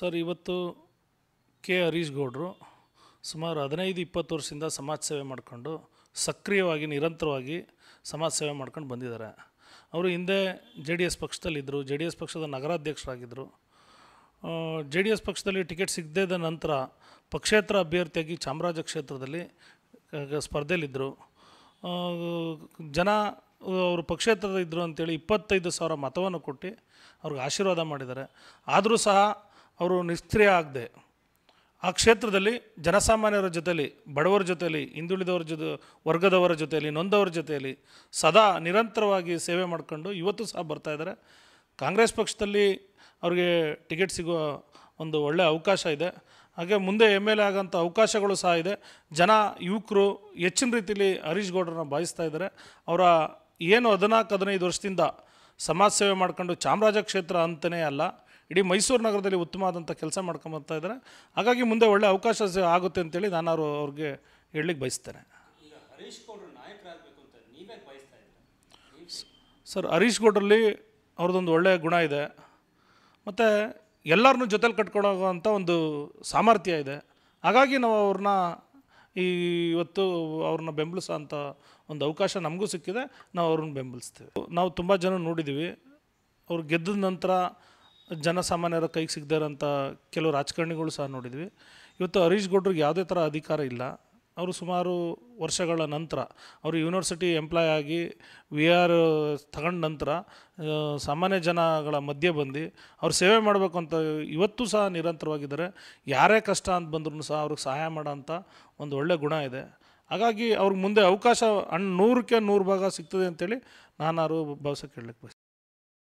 sir ಇವತ್ತು K Harish ಗೌಡರು ಸುಮಾರು ಹದಿನೈದು ಇಪ್ಪತ್ತು ವರ್ಷದಿಂದ ಸಮಾಜ ಸೇವೆ ಮಾಡಿಕೊಂಡು ಸಕ್ರಿಯವಾಗಿ ನಿರಂತರವಾಗಿ ಸಮಾಜ ಸೇವೆ ಮಾಡ್ಕೊಂಡು ಬಂದಿದ್ದಾರೆ ಅವರು ಹಿಂದೆ ಜೆ ಡಿ ಎಸ್ ಪಕ್ಷದಲ್ಲಿದ್ದರು ಜೆ ಡಿ ಎಸ್ ಪಕ್ಷದ ನಗರಾಧ್ಯಕ್ಷರಾಗಿದ್ದರು ಜೆ ಡಿ ಎಸ್ ಪಕ್ಷದಲ್ಲಿ ಟಿಕೆಟ್ ಸಿಗದೇ ನಂತರ ಪಕ್ಷೇತರ ಅಭ್ಯರ್ಥಿಯಾಗಿ ಚಾಮರಾಜ ಕ್ಷೇತ್ರದಲ್ಲಿ ಸ್ಪರ್ಧೆಯಲ್ಲಿದ್ದರು ಜನ ಅವರು ಇದ್ದರು ಅಂತೇಳಿ ಇಪ್ಪತ್ತೈದು ಸಾವಿರ ಮತವನ್ನು ಕೊಟ್ಟು ಅವ್ರಿಗೆ ಆಶೀರ್ವಾದ ಮಾಡಿದ್ದಾರೆ ಆದರೂ ಸಹ ಅವರು ನಿಷ್ಕ್ರಿಯ ಆಗದೆ ಆ ಕ್ಷೇತ್ರದಲ್ಲಿ ಜನಸಾಮಾನ್ಯರ ಜೊತೆಯಲ್ಲಿ ಬಡವರ ಜೊತೆಯಲ್ಲಿ ಹಿಂದುಳಿದವರ ಜೊತೆ ವರ್ಗದವರ ಜೊತೆಯಲ್ಲಿ ನೊಂದವರ ಜೊತೆಯಲ್ಲಿ ಸದಾ ನಿರಂತರವಾಗಿ ಸೇವೆ ಮಾಡಿಕೊಂಡು ಇವತ್ತು ಸಹ ಬರ್ತಾಯಿದ್ದಾರೆ ಕಾಂಗ್ರೆಸ್ ಪಕ್ಷದಲ್ಲಿ ಅವರಿಗೆ ಟಿಕೆಟ್ ಸಿಗುವ ಒಂದು ಒಳ್ಳೆಯ ಅವಕಾಶ ಇದೆ ಹಾಗೆ ಮುಂದೆ ಎಮ್ ಎಲ್ ಎ ಆಗೋಂಥ ಅವಕಾಶಗಳು ಸಹ ಇದೆ ಜನ ಯುವಕರು ಹೆಚ್ಚಿನ ರೀತಿಯಲ್ಲಿ ಹರೀಶ್ ಗೌಡರನ್ನ ಭಾವಿಸ್ತಾ ಇದ್ದಾರೆ ಅವರ ಏನು ಹದಿನಾಲ್ಕು ಹದಿನೈದು ವರ್ಷದಿಂದ ಸಮಾಜ ಸೇವೆ ಮಾಡಿಕೊಂಡು ಚಾಮರಾಜ ಕ್ಷೇತ್ರ ಅಂತಲೇ ಅಲ್ಲ ಇಡೀ ಮೈಸೂರು ನಗರದಲ್ಲಿ ಉತ್ತಮವಾದಂಥ ಕೆಲಸ ಮಾಡ್ಕೊಂಬರ್ತಾ ಇದ್ದಾರೆ ಹಾಗಾಗಿ ಮುಂದೆ ಒಳ್ಳೆ ಅವಕಾಶ ಆಗುತ್ತೆ ಅಂತೇಳಿ ನಾನು ಅವರು ಅವ್ರಿಗೆ ಹೇಳಲಿಕ್ಕೆ ಬಯಸ್ತೇನೆ ಸರ್ ಹರೀಶ್ ಗೌಡ್ರಲ್ಲಿ ಅವ್ರದ್ದೊಂದು ಒಳ್ಳೆಯ ಗುಣ ಇದೆ ಮತ್ತು ಎಲ್ಲರನ್ನೂ ಜೊತೆಲಿ ಕಟ್ಕೊಳ್ಳೋ ಒಂದು ಸಾಮರ್ಥ್ಯ ಇದೆ ಹಾಗಾಗಿ ನಾವು ಅವ್ರನ್ನ ಈ ಇವತ್ತು ಅವ್ರನ್ನ ಬೆಂಬಲಿಸೋ ಅಂಥ ಒಂದು ಅವಕಾಶ ನಮಗೂ ಸಿಕ್ಕಿದೆ ನಾವು ಅವ್ರನ್ನ ಬೆಂಬಲಿಸ್ತೇವೆ ನಾವು ತುಂಬ ಜನ ನೋಡಿದ್ದೀವಿ ಅವ್ರು ಗೆದ್ದ ನಂತರ ಜನಸಾಮಾನ್ಯರ ಕೈಗೆ ಇರೋಂಥ ಕೆಲವು ರಾಜಕಾರಣಿಗಳು ಸಹ ನೋಡಿದ್ವಿ ಇವತ್ತು ಹರೀಶ್ ಗೌಡ್ರಿಗೆ ಯಾವುದೇ ಥರ ಅಧಿಕಾರ ಇಲ್ಲ ಅವರು ಸುಮಾರು ವರ್ಷಗಳ ನಂತರ ಅವರು ಯೂನಿವರ್ಸಿಟಿ ಎಂಪ್ಲಾಯ್ ಆಗಿ ವಿ ಆರ್ ತಗೊಂಡ ನಂತರ ಸಾಮಾನ್ಯ ಜನಗಳ ಮಧ್ಯೆ ಬಂದು ಅವ್ರು ಸೇವೆ ಮಾಡಬೇಕು ಅಂತ ಇವತ್ತು ಸಹ ನಿರಂತರವಾಗಿದ್ದಾರೆ ಯಾರೇ ಕಷ್ಟ ಅಂತ ಬಂದ್ರೂ ಸಹ ಅವ್ರಿಗೆ ಸಹಾಯ ಮಾಡೋ ಒಂದು ಒಳ್ಳೆಯ ಗುಣ ಇದೆ ಹಾಗಾಗಿ ಅವ್ರಿಗೆ ಮುಂದೆ ಅವಕಾಶ ಹಣ್ಣು ನೂರಕ್ಕೆ ನೂರು ಭಾಗ ಸಿಗ್ತದೆ ಅಂತೇಳಿ ಅವರು ಭಾವಿಸೋಕೆ ಹೇಳಲಿಕ್ಕೆ ಬಯಸ್ತೀನಿ